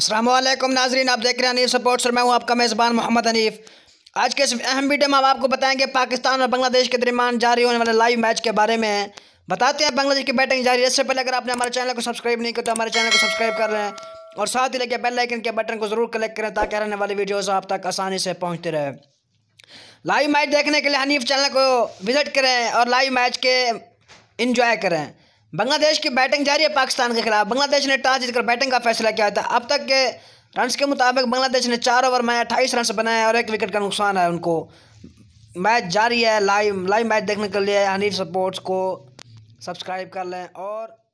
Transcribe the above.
असलम नाजरीन आप देख रहे हैं अनीफ सपोर्ट्स और मैं हूं आपका मेज़बान मोहम्मद अनीफ आज के इस अहम वीडियो में हम आपको बताएंगे पाकिस्तान और बांग्लादेश के दरमियान जारी होने वाले लाइव मैच के बारे में बताते हैं बांग्लादेश की बैटिंग जारी इससे पहले अगर आपने हमारे चैनल को सब्सक्राइब नहीं किया तो हमारे चैनल को सब्सक्राइब कर रहे हैं और साथ ही लेके बेल आइकन के बटन को ज़रूर क्लिक करें ताकि रहने वाली वीडियोज़ आप तक आसानी से पहुँचते रहे लाइव मैच देखने के लिए हनीफ चैनल को विज़िट करें और लाइव मैच के इन्जॉय करें बांग्लादेश की बैटिंग जारी है पाकिस्तान के खिलाफ बांग्लादेश ने टॉस जीतकर बैटिंग का फैसला किया था अब तक के रन के मुताबिक बांग्लादेश ने चार ओवर में अट्ठाईस रन बनाए और एक विकेट का नुकसान है उनको मैच जारी है लाइव लाइव मैच देखने के लिए हनीफ सपोर्ट्स को सब्सक्राइब कर लें और